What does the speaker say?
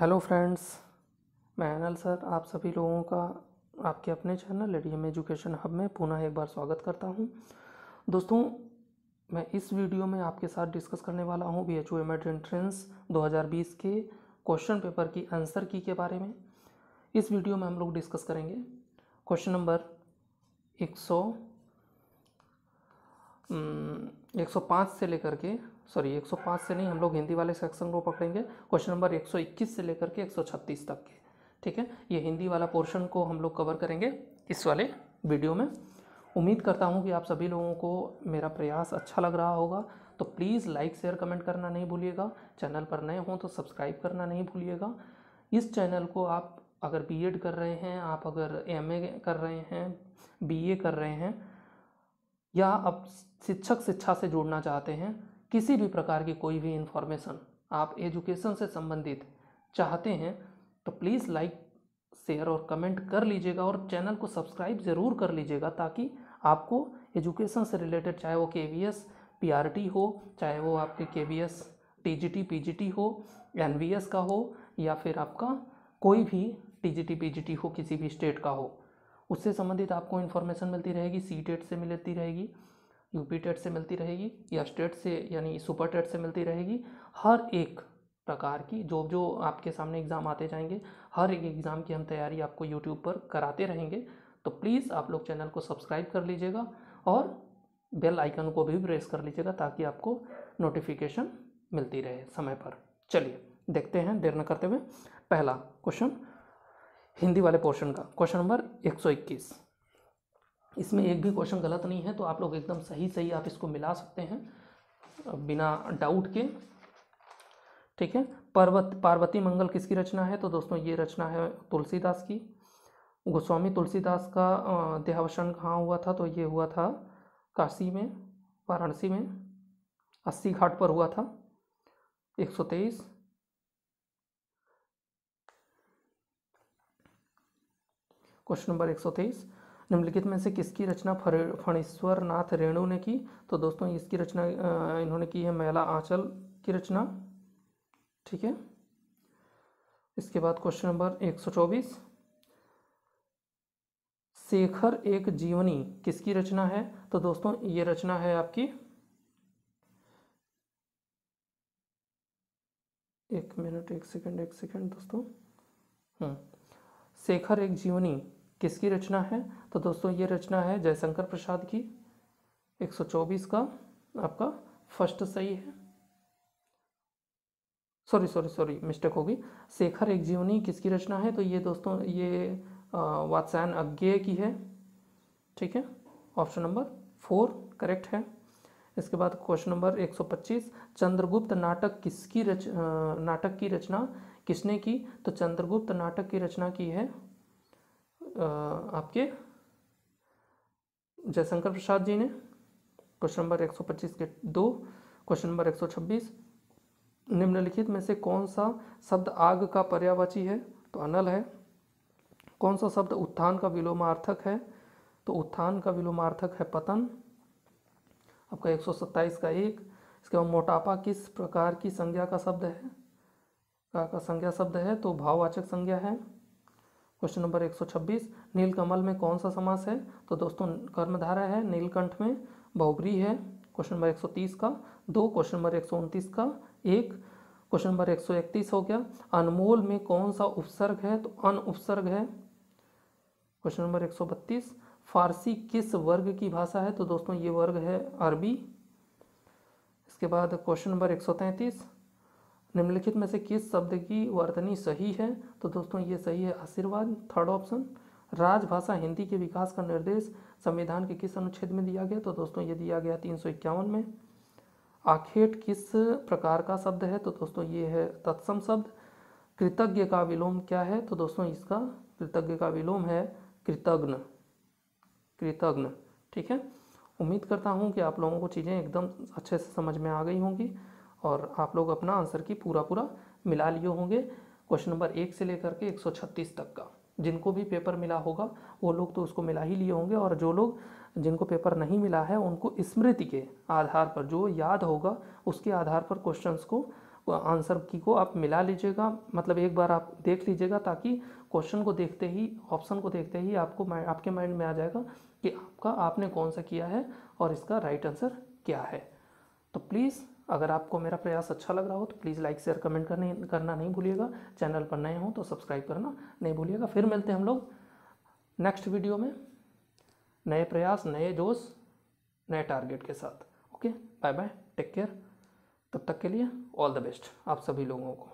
Hello friends मैं अनल sir आप सभी लोगों का आपके अपने चैनल एडीएम एजुकेशन हब में पुनः एक बार स्वागत करता हूं दोस्तों मैं इस वीडियो में आपके साथ डिस्कस करने वाला हूं B H O M Ed entrance दो के क्वेश्चन पेपर की आंसर की के बारे में इस वीडियो में हम लोग डिस्कस करेंगे क्वेश्चन नंबर एक सौ एक सौ पाँच से लेकर के सॉरी 105 से नहीं हम लोग हिंदी वाले सेक्शन को पकड़ेंगे क्वेश्चन नंबर 121 से लेकर के 136 तक के ठीक है ये हिंदी वाला पोर्शन को हम लोग कवर करेंगे इस वाले वीडियो में उम्मीद करता हूँ कि आप सभी लोगों को मेरा प्रयास अच्छा लग रहा होगा तो प्लीज़ लाइक शेयर कमेंट करना नहीं भूलिएगा चैनल पर नए हों तो सब्सक्राइब करना नहीं भूलिएगा इस चैनल को आप अगर बी कर रहे हैं आप अगर एम कर रहे हैं बी कर रहे हैं या आप शिक्षक शिक्षा से जुड़ना चाहते हैं किसी भी प्रकार की कोई भी इन्फॉर्मेशन आप एजुकेशन से संबंधित चाहते हैं तो प्लीज़ लाइक शेयर और कमेंट कर लीजिएगा और चैनल को सब्सक्राइब ज़रूर कर लीजिएगा ताकि आपको एजुकेशन से रिलेटेड चाहे वो K V S P R T हो चाहे वो आपके K V S T G T P G T हो एन वी एस का हो या फिर आपका कोई भी T G T P G T हो किसी भी स्टेट का हो उससे संबंधित आपको इन्फॉर्मेशन मिलती रहेगी सी टेट e से मिलती रहेगी यूपी टेट से मिलती रहेगी या स्टेट से यानी सुपर टेट से मिलती रहेगी हर एक प्रकार की जो जो आपके सामने एग्ज़ाम आते जाएंगे हर एक एग्ज़ाम की हम तैयारी आपको यूट्यूब पर कराते रहेंगे तो प्लीज़ आप लोग चैनल को सब्सक्राइब कर लीजिएगा और बेल आइकन को भी प्रेस कर लीजिएगा ताकि आपको नोटिफिकेशन मिलती रहे समय पर चलिए देखते हैं देर न करते हुए पहला क्वेश्चन हिंदी वाले पोर्शन का क्वेश्चन नंबर इक्कीस इसमें एक भी क्वेश्चन गलत नहीं है तो आप लोग एकदम सही सही आप इसको मिला सकते हैं बिना डाउट के ठीक है पर्वत पार्वती मंगल किसकी रचना है तो दोस्तों ये रचना है तुलसीदास की गोस्वामी तुलसीदास का देहावसान कहाँ हुआ था तो ये हुआ था काशी में वाराणसी में अस्सी घाट पर हुआ था एक सौ तेईस क्वेश्चन नंबर एक सौ तेईस निम्नलिखित में से किसकी रचना फणीश्वर नाथ रेणु ने की तो दोस्तों इसकी रचना इन्होंने की है मेला आंचल की रचना ठीक है इसके बाद क्वेश्चन नंबर 124 शेखर एक जीवनी किसकी रचना है तो दोस्तों ये रचना है आपकी एक मिनट एक सेकंड एक सेकंड दोस्तों हम्म। शेखर एक जीवनी किसकी रचना है तो दोस्तों ये रचना है जयशंकर प्रसाद की 124 का आपका फर्स्ट सही है सॉरी सॉरी सॉरी मिस्टेक होगी शेखर एक जीवनी किसकी रचना है तो ये दोस्तों ये वात्सायन अज्ञे की है ठीक है ऑप्शन नंबर फोर करेक्ट है इसके बाद क्वेश्चन नंबर 125 चंद्रगुप्त नाटक किसकी रच नाटक की रचना किसने की तो चंद्रगुप्त नाटक की रचना की है आपके जयशंकर प्रसाद जी ने क्वेश्चन नंबर 125 के दो क्वेश्चन नंबर 126 निम्नलिखित में से कौन सा शब्द आग का पर्यावाची है तो अनल है कौन सा शब्द उत्थान का विलोमार्थक है तो उत्थान का विलोमार्थक है पतन आपका 127 का एक इसके बाद मोटापा किस प्रकार की संज्ञा का शब्द है का, संज्ञा शब्द है तो भाववाचक संज्ञा है क्वेश्चन नंबर 126 नीलकमल में कौन सा समास है तो दोस्तों कर्मधारा है नीलकंठ में बहुबरी है क्वेश्चन नंबर 130 का दो क्वेश्चन नंबर एक का एक क्वेश्चन नंबर 131 हो गया अनमोल में कौन सा उपसर्ग है तो अन उपसर्ग है क्वेश्चन नंबर 132 फारसी किस वर्ग की भाषा है तो दोस्तों ये वर्ग है अरबी इसके बाद क्वेश्चन नंबर एक निम्नलिखित में से किस शब्द की वर्तनी सही है तो दोस्तों ये सही है आशीर्वाद थर्ड ऑप्शन राजभाषा हिंदी के विकास का निर्देश संविधान के किस अनुच्छेद में दिया गया तो दोस्तों ये दिया गया तीन सौ इक्यावन में आखेट किस प्रकार का शब्द है तो दोस्तों ये है तत्सम शब्द कृतज्ञ का विलोम क्या है तो दोस्तों इसका कृतज्ञ का विलोम है कृतज्ञ कृतज्ञ ठीक है उम्मीद करता हूँ कि आप लोगों को चीज़ें एकदम अच्छे से समझ में आ गई होंगी और आप लोग अपना आंसर की पूरा पूरा मिला लिए होंगे क्वेश्चन नंबर एक से लेकर के 136 तक का जिनको भी पेपर मिला होगा वो लोग तो उसको मिला ही लिए होंगे और जो लोग जिनको पेपर नहीं मिला है उनको स्मृति के आधार पर जो याद होगा उसके आधार पर क्वेश्चंस को आंसर की को आप मिला लीजिएगा मतलब एक बार आप देख लीजिएगा ताकि क्वेश्चन को देखते ही ऑप्शन को देखते ही आपको आपके माइंड में आ जाएगा कि आपका आपने कौन सा किया है और इसका राइट आंसर क्या है तो प्लीज़ अगर आपको मेरा प्रयास अच्छा लग रहा हो तो प्लीज़ लाइक शेयर कमेंट करने करना नहीं भूलिएगा चैनल पर नए हों तो सब्सक्राइब करना नहीं भूलिएगा फिर मिलते हैं हम लोग नेक्स्ट वीडियो में नए प्रयास नए जोश नए टारगेट के साथ okay bye bye take care तब तक के लिए ऑल द बेस्ट आप सभी लोगों को